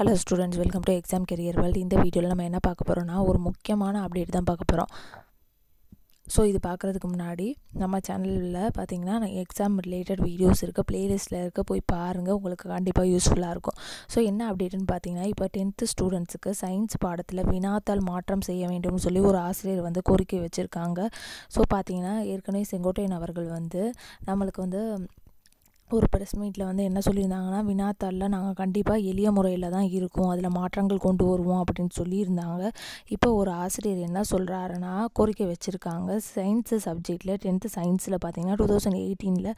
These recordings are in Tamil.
hello students welcome to Exam Career World இந்த வீடியோவில் நம்ம என்ன பார்க்க போகிறோம்னா ஒரு முக்கியமான அப்டேட் தான் பார்க்க போகிறோம் ஸோ இது பார்க்குறதுக்கு முன்னாடி நம்ம சேனலில் பார்த்திங்கன்னா எக்ஸாம் ரிலேட்டட் வீடியோஸ் இருக்குது ப்ளேலிஸ்ட்டில் இருக்க போய் பாருங்கள் உங்களுக்கு கண்டிப்பாக யூஸ்ஃபுல்லாக இருக்கும் ஸோ என்ன அப்டேட்டுன்னு பார்த்தீங்கன்னா இப்போ டென்த்து ஸ்டூடெண்ட்ஸுக்கு சயின்ஸ் பாடத்தில் வினாத்தால் மாற்றம் செய்ய வேண்டும்னு சொல்லி ஒரு ஆசிரியர் வந்து கோரிக்கை வச்சுருக்காங்க ஸோ பார்த்திங்கன்னா ஏற்கனவே செங்கோட்டையன் அவர்கள் வந்து நம்மளுக்கு வந்து ஒரு ப்ரெஸ் மீட்டில் வந்து என்ன சொல்லியிருந்தாங்கன்னா வினாத்தாளில் நாங்கள் கண்டிப்பாக எளிய முறையில் தான் இருக்கோம் அதில் மாற்றங்கள் கொண்டு வருவோம் அப்படின்னு சொல்லியிருந்தாங்க இப்போ ஒரு ஆசிரியர் என்ன சொல்கிறாருன்னா கோரிக்கை வச்சுருக்காங்க சயின்ஸு சப்ஜெக்டில் டென்த்து சயின்ஸில் பார்த்தீங்கன்னா டூ தௌசண்ட் எயிட்டீனில்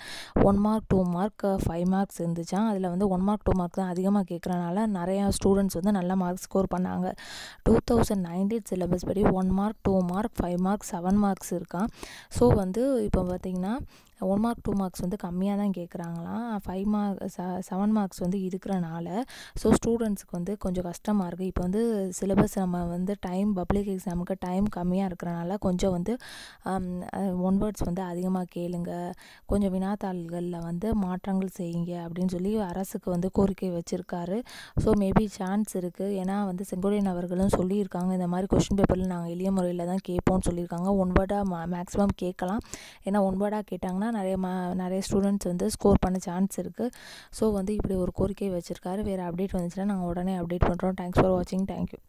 one mark two mark five marks இருந்துச்சான் அதில் வந்து ஒன் மார்க் டூ மார்க் தான் அதிகமாக கேட்குறனால நிறையா ஸ்டூடெண்ட்ஸ் வந்து நல்ல மார்க் ஸ்கோர் பண்ணாங்க டூ தௌசண்ட் நைன்டீன் சிலபஸ் படி one mark two mark five mark seven marks இருக்கான் ஸோ வந்து இப்போ பார்த்தீங்கன்னா ஒன் மார்க் டூ மார்க்ஸ் வந்து கம்மியாக தான் கேட்குறாங்களாம் ஃபைவ் மார்க் ச செவன் மார்க்ஸ் வந்து இருக்கிறனால ஸோ ஸ்டூடெண்ட்ஸுக்கு வந்து கொஞ்சம் கஷ்டமாக இருக்குது இப்போ வந்து சிலபஸ் நம்ம வந்து டைம் பப்ளிக் எக்ஸாமுக்கு டைம் கம்மியாக இருக்கிறனால கொஞ்சம் வந்து ஒன் um, வேர்ட்ஸ் வந்து அதிகமாக கேளுங்க கொஞ்சம் வினாத்தாள்களில் வந்து மாற்றங்கள் செய்யுங்க அப்படின்னு சொல்லி அரசுக்கு வந்து கோரிக்கை வச்சுருக்காரு ஸோ மேபி சான்ஸ் இருக்குது ஏன்னா வந்து செங்கோடியன் அவர்களும் சொல்லியிருக்காங்க இந்த மாதிரி கொஷின் பேப்பரில் நாங்கள் எளிய முறையில் தான் கேட்போம்னு சொல்லியிருக்காங்க ஒன் வேர்டாக மேக்ஸிமம் கேட்கலாம் ஏன்னா ஒன் வேர்டாக கேட்டாங்கன்னா தான் நிறைய மா நிறைய ஸ்டூடெண்ட்ஸ் வந்து ஸ்கோர் பண்ண சான்ஸ் இருக்குது ஸோ வந்து இப்படி ஒரு கோரிக்கை வச்சுருக்காரு வேறு அப்டேட் வந்துச்சுன்னா நாங்கள் உடனே அப்டேட் பண்ணுறோம் தேங்க்ஸ் ஃபார் வாட்சிங் தேங்க்யூ